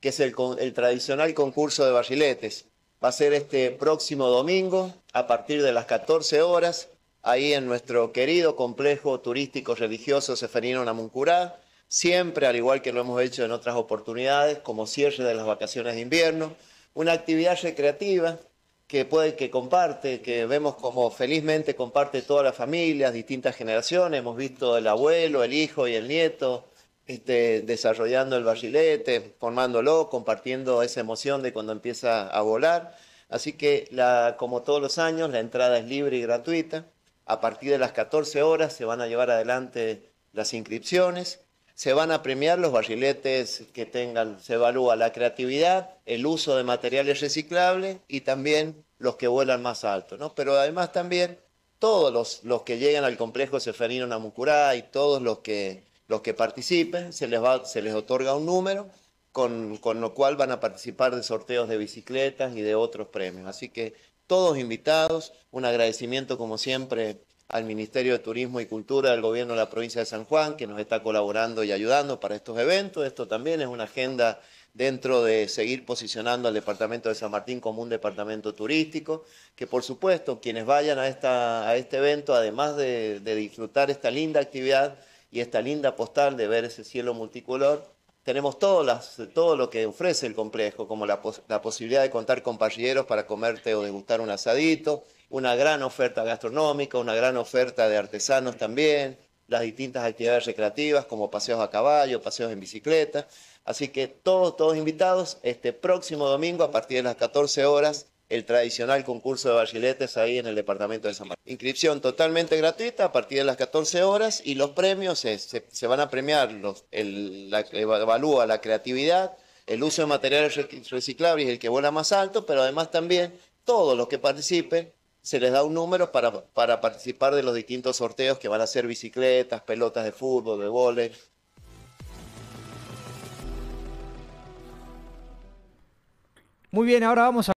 que es el, tradicional concurso de barriletes. Va a ser este próximo domingo a partir de las 14 horas, ahí en nuestro querido complejo turístico religioso Seferino Namuncurá, siempre al igual que lo hemos hecho en otras oportunidades, como cierre de las vacaciones de invierno, una actividad recreativa que puede que comparte, que vemos como felizmente comparte todas las familias, distintas generaciones, hemos visto el abuelo, el hijo y el nieto, este, desarrollando el barrilete, formándolo, compartiendo esa emoción de cuando empieza a volar. Así que, como todos los años, la entrada es libre y gratuita. A partir de las 14 horas se van a llevar adelante las inscripciones. Se van a premiar los barriletes que tengan, se evalúa la creatividad, el uso de materiales reciclables y también los que vuelan más alto. Pero además también todos los, los que llegan al complejo Seferino Namucurá y todos los que los que participen, se les, va, se les otorga un número, con, lo cual van a participar de sorteos de bicicletas y de otros premios. Así que todos invitados, un agradecimiento como siempre al Ministerio de Turismo y Cultura del Gobierno de la provincia de San Juan, que nos está colaborando y ayudando para estos eventos. Esto también es una agenda dentro de seguir posicionando al departamento de San Martín como un departamento turístico, que por supuesto quienes vayan a, esta, a este evento, además de, de disfrutar esta linda actividad, y esta linda postal de ver ese cielo multicolor, tenemos todo, lo que ofrece el complejo, como la, posibilidad de contar con parrilleros para comerte o degustar un asadito, una gran oferta gastronómica, una gran oferta de artesanos también, las distintas actividades recreativas como paseos a caballo, paseos en bicicleta. Así que todos, todos invitados este próximo domingo a partir de las 14 horas el tradicional concurso de bachiletes ahí en el departamento de San Martín. Inscripción totalmente gratuita a partir de las 14 horas y los premios se, van a premiar, los, el, evalúa la creatividad, el uso de materiales reciclables y el que vuela más alto, pero además también todos los que participen se les da un número para, para participar de los distintos sorteos que van a ser bicicletas, pelotas de fútbol, de vóley, Muy bien, ahora vamos a...